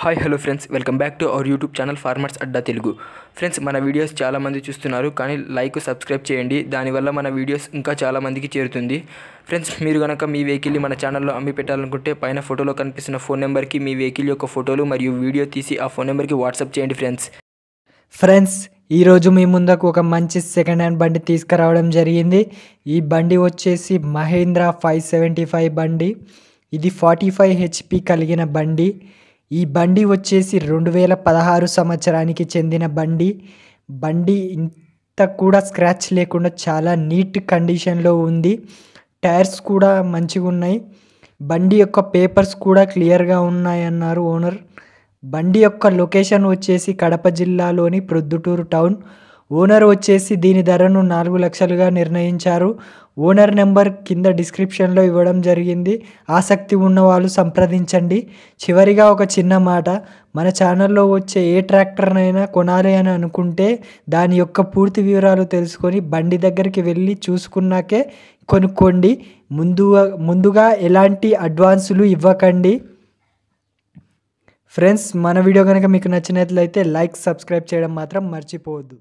hi hello friends welcome back to our YouTube channel farmers Adda Telugu friends మన videos చాలామంది చూస్తున్నారు కానీ లైక్ సబ్స్క్రైబ్ చేయండి దానివల్ల మన వీడియోస్ ఇంకా చాలామందికి చేరుతుంది ఫ్రెండ్స్ మీరు కనుక మీ వెహికల్ని మన ఛానల్లో అమ్మి పెట్టాలనుకుంటే పైన ఫోటోలో కనిపిస్తున్న ఫోన్ నెంబర్కి మీ వెహికల్ యొక్క ఫోటోలు మరియు వీడియో తీసి ఆ ఫోన్ నెంబర్కి వాట్సాప్ చేయండి ఫ్రెండ్స్ ఫ్రెండ్స్ ఈరోజు మీ ముందకు ఒక మంచి సెకండ్ హ్యాండ్ బండి తీసుకురావడం జరిగింది ఈ బండి వచ్చేసి మహేంద్ర ఫైవ్ సెవెంటీ ఫైవ్ బండి ఇది ఫార్టీ ఫైవ్ హెచ్పి కలిగిన బండి ఈ బండి వచ్చేసి రెండు వేల పదహారు సంవత్సరానికి చెందిన బండి బండి ఇంత కూడా స్క్రాచ్ లేకుండా చాలా నీట్ కండిషన్లో ఉంది టైర్స్ కూడా మంచిగా ఉన్నాయి బండి యొక్క పేపర్స్ కూడా క్లియర్గా ఉన్నాయన్నారు ఓనర్ బండి యొక్క లొకేషన్ వచ్చేసి కడప జిల్లాలోని ప్రొద్దుటూరు టౌన్ ఓనర్ వచ్చేసి దీని ధరను నాలుగు లక్షలుగా నిర్ణయించారు ఓనర్ నెంబర్ కింద డిస్క్రిప్షన్లో ఇవ్వడం జరిగింది ఆసక్తి ఉన్నవాళ్ళు సంప్రదించండి చివరిగా ఒక చిన్న మాట మన ఛానల్లో వచ్చే ఏ ట్రాక్టర్నైనా కొనాలి అని అనుకుంటే దాని యొక్క పూర్తి వివరాలు తెలుసుకొని బండి దగ్గరికి వెళ్ళి చూసుకున్నాకే కొనుక్కోండి ముందు ముందుగా ఎలాంటి అడ్వాన్సులు ఇవ్వకండి ఫ్రెండ్స్ మన వీడియో కనుక మీకు నచ్చినట్లయితే లైక్ సబ్స్క్రైబ్ చేయడం మాత్రం మర్చిపోవద్దు